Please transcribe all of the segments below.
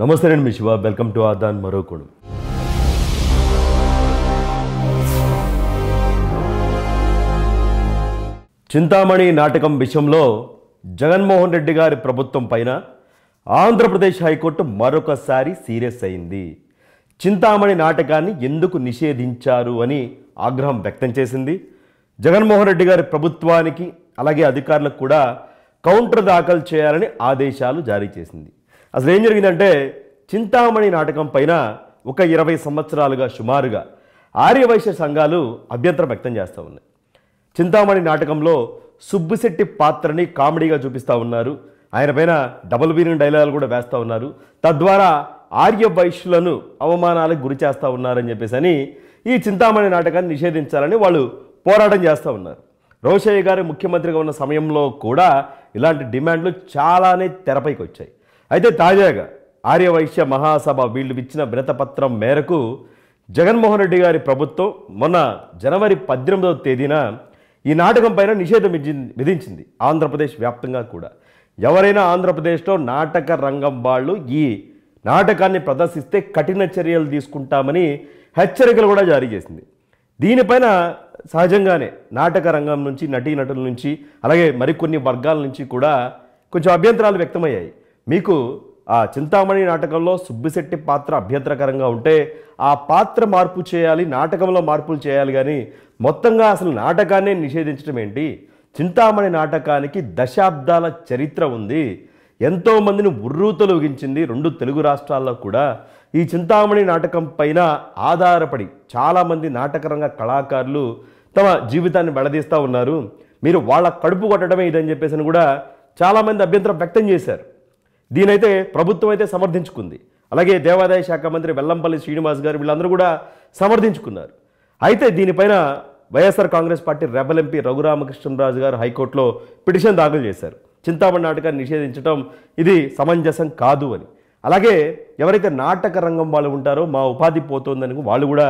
నమస్తే అండి మీ శివ వెల్కమ్ టు ఆదాన్ మరో కోణం చింతామణి నాటకం విషయంలో జగన్మోహన్ రెడ్డి గారి ప్రభుత్వం పైన ఆంధ్రప్రదేశ్ హైకోర్టు మరొకసారి సీరియస్ అయింది చింతామణి నాటకాన్ని ఎందుకు నిషేధించారు అని ఆగ్రహం వ్యక్తం చేసింది జగన్మోహన్ రెడ్డి గారి ప్రభుత్వానికి అలాగే అధికారులకు కూడా కౌంటర్ దాఖలు చేయాలని ఆదేశాలు జారీ చేసింది అసలు ఏం జరిగిందంటే చింతామణి నాటకం పైన ఒక ఇరవై సంవత్సరాలుగా సుమారుగా ఆర్యవైశ్య సంఘాలు అభ్యంతరం వ్యక్తం చేస్తూ ఉన్నాయి చింతామణి నాటకంలో సుబ్బుశెట్టి పాత్రని కామెడీగా చూపిస్తూ ఉన్నారు ఆయన పైన డబుల్ బీరింగ్ డైలాగులు కూడా వేస్తూ ఉన్నారు తద్వారా ఆర్య వైశ్యులను అవమానాలకు గురి చేస్తూ ఉన్నారని చెప్పేసి అని ఈ చింతామణి నాటకాన్ని నిషేధించాలని వాళ్ళు పోరాటం చేస్తూ ఉన్నారు రోషయ్య గారు ముఖ్యమంత్రిగా ఉన్న సమయంలో కూడా ఇలాంటి డిమాండ్లు చాలానే తెరపైకి వచ్చాయి అయితే తాజాగా ఆర్యవైశ్య మహాసభ వీళ్ళు ఇచ్చిన వినతపత్రం మేరకు జగన్మోహన్ రెడ్డి గారి ప్రభుత్వం మొన్న జనవరి పద్దెనిమిదవ తేదీన ఈ నాటకం పైన నిషేధం విధించింది ఆంధ్రప్రదేశ్ వ్యాప్తంగా కూడా ఎవరైనా ఆంధ్రప్రదేశ్లో నాటక రంగం వాళ్ళు ఈ నాటకాన్ని ప్రదర్శిస్తే కఠిన చర్యలు తీసుకుంటామని హెచ్చరికలు కూడా జారీ చేసింది దీనిపైన సహజంగానే నాటక రంగం నుంచి నటీనటుల నుంచి అలాగే మరికొన్ని వర్గాల నుంచి కూడా కొంచెం అభ్యంతరాలు వ్యక్తమయ్యాయి మీకు ఆ చింతామణి నాటకంలో సుబ్బిశెట్టి పాత్ర అభ్యంతరకరంగా ఉంటే ఆ పాత్ర మార్పు చేయాలి నాటకంలో మార్పులు చేయాలి కానీ మొత్తంగా అసలు నాటకాన్ని నిషేధించడం ఏంటి చింతామణి నాటకానికి దశాబ్దాల చరిత్ర ఉంది ఎంతోమందిని ఉర్రూతలు ఉగించింది రెండు తెలుగు రాష్ట్రాల్లో కూడా ఈ చింతామణి నాటకం పైన ఆధారపడి చాలామంది నాటకరంగ కళాకారులు తమ జీవితాన్ని వెడదీస్తూ ఉన్నారు మీరు వాళ్ళ కడుపు కొట్టడమే ఇదని చెప్పేసి కూడా చాలామంది అభ్యంతరం వ్యక్తం చేశారు దీనైతే ప్రభుత్వం అయితే సమర్థించుకుంది అలాగే దేవాదాయ శాఖ మంత్రి వెల్లంపల్లి శ్రీనివాస్ గారు వీళ్ళందరూ కూడా సమర్థించుకున్నారు అయితే దీనిపైన వైఎస్ఆర్ కాంగ్రెస్ పార్టీ రెబల్ ఎంపీ రఘురామకృష్ణరాజు గారు హైకోర్టులో పిటిషన్ దాఖలు చేశారు చింతామణి నాటకాన్ని నిషేధించడం ఇది సమంజసం కాదు అని అలాగే ఎవరైతే నాటక రంగం వాళ్ళు ఉంటారో మా ఉపాధి పోతోందని వాళ్ళు కూడా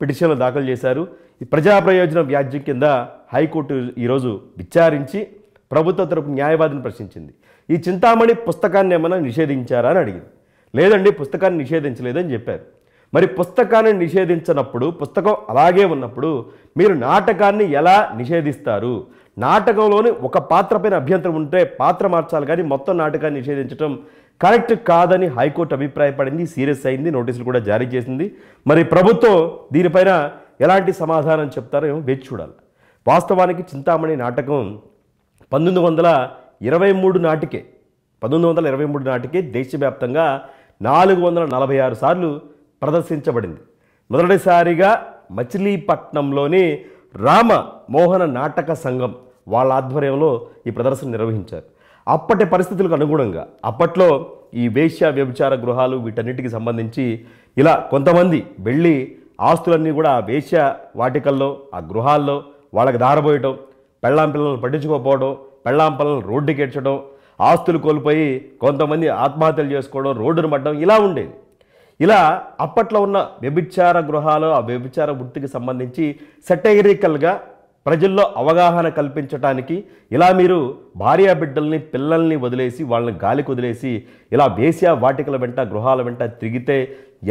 పిటిషన్లు దాఖలు చేశారు ప్రజా ప్రయోజన వ్యాజ్యం కింద హైకోర్టు ఈరోజు విచారించి ప్రభుత్వ తరపు న్యాయవాదిని ప్రశ్నించింది ఈ చింతామణి పుస్తకాన్ని ఏమైనా నిషేధించారా అని అడిగింది లేదండి పుస్తకాన్ని నిషేధించలేదని చెప్పారు మరి పుస్తకాన్ని నిషేధించినప్పుడు పుస్తకం అలాగే ఉన్నప్పుడు మీరు నాటకాన్ని ఎలా నిషేధిస్తారు నాటకంలోని ఒక పాత్ర పైన అభ్యంతరం ఉంటే పాత్ర మార్చాలి కానీ మొత్తం నాటకాన్ని నిషేధించడం కరెక్ట్ కాదని హైకోర్టు అభిప్రాయపడింది సీరియస్ అయింది నోటీసులు కూడా జారీ చేసింది మరి ప్రభుత్వం దీనిపైన ఎలాంటి సమాధానం చెప్తారో వేచి చూడాలి వాస్తవానికి చింతామణి నాటకం పంతొమ్మిది వందల ఇరవై మూడు నాటికే పంతొమ్మిది వందల ఇరవై మూడు నాటికే దేశవ్యాప్తంగా నాలుగు వందల నలభై ఆరు సార్లు ప్రదర్శించబడింది మొదటిసారిగా మచిలీపట్నంలోని రామ మోహన నాటక సంఘం వాళ్ళ ఆధ్వర్యంలో ఈ ప్రదర్శన నిర్వహించారు అప్పటి పరిస్థితులకు అనుగుణంగా అప్పట్లో ఈ వేశ్య వ్యభిచార గృహాలు వీటన్నిటికి సంబంధించి ఇలా కొంతమంది వెళ్ళి ఆస్తులన్నీ కూడా ఆ వేశ్య వాటికల్లో ఆ గృహాల్లో వాళ్ళకి దారబోయటం పెళ్ళాం పిల్లలు పట్టించుకోకపోవడం పెళ్ళాం పిల్లలు రోడ్డుకి ఎడ్చడం ఆస్తులు కోల్పోయి కొంతమంది ఆత్మహత్యలు చేసుకోవడం రోడ్డును పడ్డం ఇలా ఉండేది ఇలా అప్పట్లో ఉన్న వ్యభిచార గృహాలు ఆ వ్యభిచార వృత్తికి సంబంధించి సెటగిరికల్గా ప్రజల్లో అవగాహన కల్పించడానికి ఇలా మీరు భార్యా బిడ్డల్ని పిల్లల్ని వదిలేసి వాళ్ళని గాలికి వదిలేసి ఇలా వేశ్యా వాటికల వెంట గృహాల వెంట తిరిగితే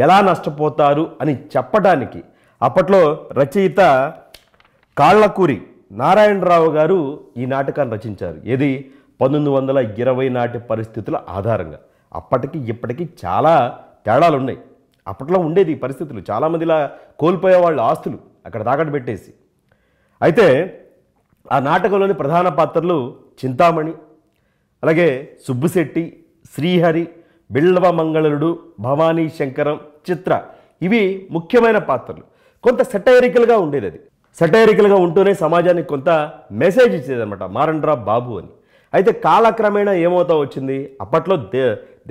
ఎలా నష్టపోతారు అని చెప్పడానికి అప్పట్లో రచయిత కాళ్ళకూరి నారాయణరావు గారు ఈ నాటకాన్ని రచించారు ఏది పంతొమ్మిది వందల ఇరవై నాటి పరిస్థితుల ఆధారంగా అప్పటికి ఇప్పటికీ చాలా తేడాలు ఉన్నాయి అప్పట్లో ఉండేది ఈ పరిస్థితులు చాలామందిలా కోల్పోయే వాళ్ళ ఆస్తులు అక్కడ తాకట్టు పెట్టేసి అయితే ఆ నాటకంలోని ప్రధాన పాత్రలు చింతామణి అలాగే సుబ్బుశెట్టి శ్రీహరి బిళ్ళవ మంగళుడు భవానీ శంకరం చిత్ర ఇవి ముఖ్యమైన పాత్రలు కొంత సెటైరికల్గా ఉండేది అది సెటైరికల్గా ఉంటూనే సమాజానికి కొంత మెసేజ్ ఇచ్చేదనమాట మారండ్రా బాబు అని అయితే కాలక్రమేణా ఏమవుతా వచ్చింది అప్పట్లో దే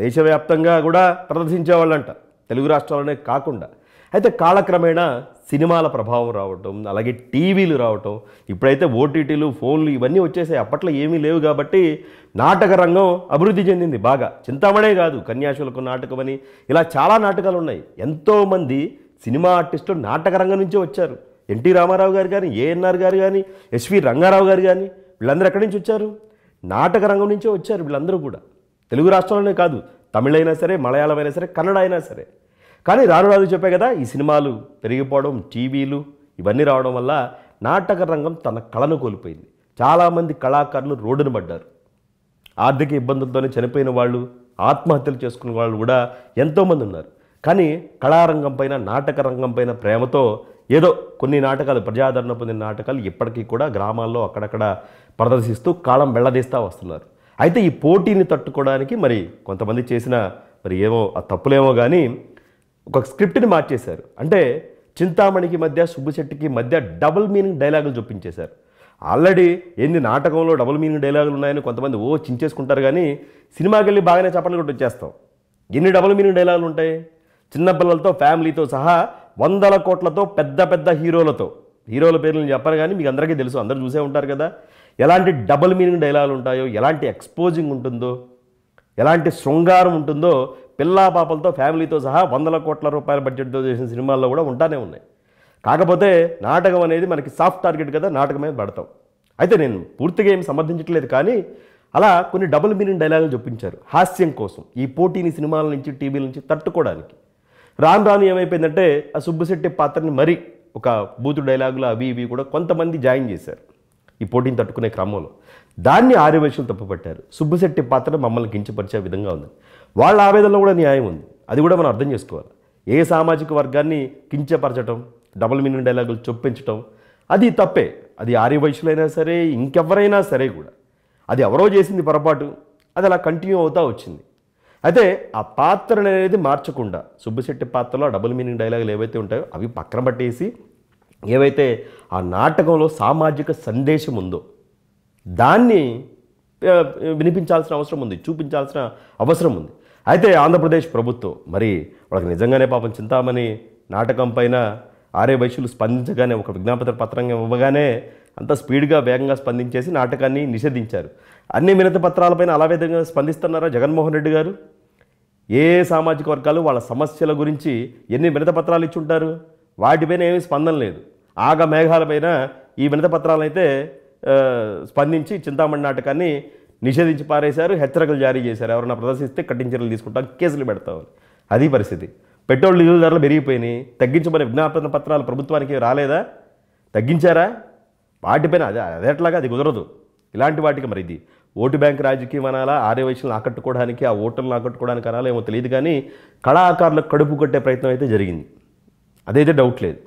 దేశవ్యాప్తంగా కూడా ప్రదర్శించేవాళ్ళంట తెలుగు రాష్ట్రాలనే కాకుండా అయితే కాలక్రమేణా సినిమాల ప్రభావం రావటం అలాగే టీవీలు రావటం ఇప్పుడైతే ఓటీటీలు ఫోన్లు ఇవన్నీ వచ్చేసాయి అప్పట్లో ఏమీ లేవు కాబట్టి నాటక రంగం అభివృద్ధి చెందింది బాగా చింతామణే కాదు కన్యాశులకు నాటకం ఇలా చాలా నాటకాలు ఉన్నాయి ఎంతోమంది సినిమా ఆర్టిస్టులు నాటక రంగం నుంచే వచ్చారు ఎన్టీ రామారావు గారు కానీ ఏఎన్ఆర్ గారు కానీ ఎస్వి రంగారావు గారు కానీ వీళ్ళందరూ ఎక్కడి నుంచి వచ్చారు నాటక రంగం నుంచే వచ్చారు వీళ్ళందరూ కూడా తెలుగు రాష్ట్రంలోనే కాదు తమిళైనా సరే మలయాళం అయినా సరే కన్నడ అయినా సరే కానీ రాను చెప్పే కదా ఈ సినిమాలు పెరిగిపోవడం టీవీలు ఇవన్నీ రావడం వల్ల నాటక రంగం తన కళను కోల్పోయింది చాలామంది కళాకారులు రోడ్డున పడ్డారు ఆర్థిక ఇబ్బందులతోనే చనిపోయిన వాళ్ళు ఆత్మహత్యలు చేసుకున్న వాళ్ళు కూడా ఎంతోమంది ఉన్నారు కానీ కళారంగం పైన నాటక రంగం పైన ప్రేమతో ఏదో కొన్ని నాటకాలు ప్రజాదరణ పొందిన నాటకాలు ఇప్పటికీ కూడా గ్రామాల్లో అక్కడక్కడ ప్రదర్శిస్తూ కాలం వెళ్ళదీస్తూ వస్తున్నారు అయితే ఈ పోటీని తట్టుకోవడానికి మరి కొంతమంది చేసిన మరి ఏమో ఆ తప్పులేమో కానీ ఒక స్క్రిప్ట్ని మార్చేశారు అంటే చింతామణికి మధ్య సుబ్బుశెట్టికి మధ్య డబుల్ మీనింగ్ డైలాగులు చూపించేశారు ఆల్రెడీ ఎన్ని నాటకంలో డబుల్ మీనింగ్ డైలాగులు ఉన్నాయని కొంతమంది ఓ చించేసుకుంటారు కానీ సినిమాకి వెళ్ళి బాగానే చప్పట్లు కూడా వచ్చేస్తాం ఎన్ని డబుల్ మీనింగ్ డైలాగులు ఉంటాయి చిన్న పిల్లలతో ఫ్యామిలీతో సహా వందల కోట్లతో పెద్ద పెద్ద హీరోలతో హీరోల పేర్లు చెప్పను కానీ మీకు అందరికీ తెలుసు అందరూ చూసే ఉంటారు కదా ఎలాంటి డబుల్ మీనింగ్ డైలాగులు ఉంటాయో ఎలాంటి ఎక్స్పోజింగ్ ఉంటుందో ఎలాంటి శృంగారం ఉంటుందో పిల్లా పాపలతో ఫ్యామిలీతో సహా వందల కోట్ల రూపాయల బడ్జెట్తో చేసిన సినిమాల్లో కూడా ఉంటానే ఉన్నాయి కాకపోతే నాటకం అనేది మనకి సాఫ్ట్ టార్గెట్ కదా నాటకమే పడతాం అయితే నేను పూర్తిగా ఏం సమర్థించట్లేదు కానీ అలా కొన్ని డబుల్ మీనింగ్ డైలాగులు చూపించారు హాస్యం కోసం ఈ పోటీని సినిమాల నుంచి టీవీల నుంచి తట్టుకోవడానికి రాను రాను ఏమైపోయిందంటే ఆ సుబ్బుశెట్టి పాత్రని మరి ఒక బూతు డైలాగులు అవి ఇవి కూడా కొంతమంది జాయిన్ చేశారు ఈ పోటీని తట్టుకునే క్రమంలో దాన్ని ఆర్యవేషులు తప్పుపట్టారు సుబ్బుశెట్టి పాత్ర మమ్మల్ని కించపరిచే విధంగా ఉంది వాళ్ళ ఆవేదనలో కూడా న్యాయం ఉంది అది కూడా మనం అర్థం చేసుకోవాలి ఏ సామాజిక వర్గాన్ని కించపరచడం డబుల్ మీనింగ్ డైలాగులు చొప్పించడం అది తప్పే అది ఆర్యవైశ్యులైనా సరే ఇంకెవరైనా సరే కూడా అది ఎవరో చేసింది పొరపాటు అది అలా కంటిన్యూ అవుతా వచ్చింది అయితే ఆ పాత్ర అనేది మార్చకుండా సుబ్బిశెట్టి పాత్రలో డబుల్ మీనింగ్ డైలాగులు ఏవైతే ఉంటాయో అవి పక్కన పట్టేసి ఏవైతే ఆ నాటకంలో సామాజిక సందేశం ఉందో దాన్ని వినిపించాల్సిన అవసరం ఉంది చూపించాల్సిన అవసరం ఉంది అయితే ఆంధ్రప్రదేశ్ ప్రభుత్వం మరి వాళ్ళకి నిజంగానే పాపం చింతామణి నాటకం పైన ఆరే వయసులు స్పందించగానే ఒక విజ్ఞాపత్ర పత్రంగా ఇవ్వగానే అంత స్పీడ్గా వేగంగా స్పందించేసి నాటకాన్ని నిషేధించారు అన్ని మినత పత్రాలపైన అలా విధంగా స్పందిస్తున్నారా జగన్మోహన్ రెడ్డి గారు ఏ సామాజిక వర్గాలు వాళ్ళ సమస్యల గురించి ఎన్ని వినతపత్రాలు ఉంటారు వాటిపైన ఏమీ స్పందన లేదు ఆగ మేఘాలపైన ఈ వినతపత్రాలైతే స్పందించి చింతామణి నాటకాన్ని నిషేధించి పారేశారు హెచ్చరికలు జారీ చేశారు ఎవరైనా ప్రదర్శిస్తే కఠిన చర్యలు తీసుకుంటాం కేసులు పెడతాం అది పరిస్థితి పెట్రోల్ డీజిల్ ధరలు పెరిగిపోయినాయి తగ్గించమని విజ్ఞాపన పత్రాలు ప్రభుత్వానికి రాలేదా తగ్గించారా వాటిపైన అదే అదేట్లాగా అది కుదరదు ఇలాంటి వాటికి మరి ఇది ఓటు బ్యాంక్ రాజకీయం అనాలా ఆర్యవైశ్యులను ఆకట్టుకోవడానికి ఆ ఓటర్లను ఆకట్టుకోవడానికి అనాలా ఏమో తెలియదు కానీ కళాకారులకు కడుపు కొట్టే ప్రయత్నం అయితే జరిగింది అదైతే డౌట్ లేదు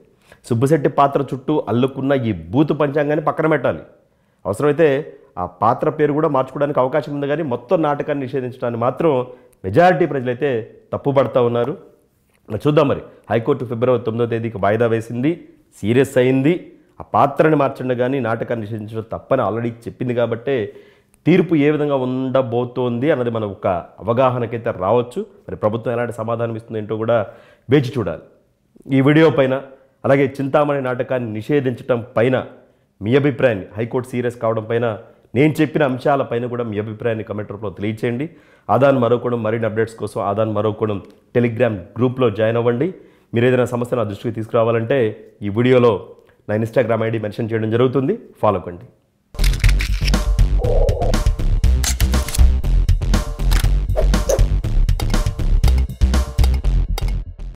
సుబ్బశెట్టి పాత్ర చుట్టూ అల్లుకున్న ఈ బూతు పంచాంగాన్ని పక్కన పెట్టాలి అవసరమైతే ఆ పాత్ర పేరు కూడా మార్చుకోవడానికి అవకాశం ఉంది కానీ మొత్తం నాటకాన్ని నిషేధించడానికి మాత్రం మెజారిటీ ప్రజలైతే తప్పుపడతా ఉన్నారు చూద్దాం మరి హైకోర్టు ఫిబ్రవరి తొమ్మిదో తేదీకి వాయిదా వేసింది సీరియస్ అయింది ఆ పాత్రని మార్చండి కానీ నాటకాన్ని నిషేధించడం తప్పని ఆల్రెడీ చెప్పింది కాబట్టే తీర్పు ఏ విధంగా ఉండబోతోంది అన్నది మన ఒక అవగాహనకైతే రావచ్చు మరి ప్రభుత్వం ఎలాంటి సమాధానం ఇస్తుంది ఏంటో కూడా వేచి చూడాలి ఈ వీడియో పైన అలాగే చింతామణి నాటకాన్ని నిషేధించడం పైన మీ అభిప్రాయాన్ని హైకోర్టు సీరియస్ కావడం పైన నేను చెప్పిన అంశాలపైన కూడా మీ అభిప్రాయాన్ని కమెంట్ రూపంలో తెలియచేయండి ఆదాన్ మరొకడం మరిన్ని అప్డేట్స్ కోసం ఆదాన్ మరొకడం టెలిగ్రామ్ గ్రూప్లో జాయిన్ అవ్వండి మీరు ఏదైనా సమస్యను దృష్టికి తీసుకురావాలంటే ఈ వీడియోలో నా ఇన్స్టాగ్రామ్ ఐడి మెన్షన్ చేయడం జరుగుతుంది ఫాలో కండి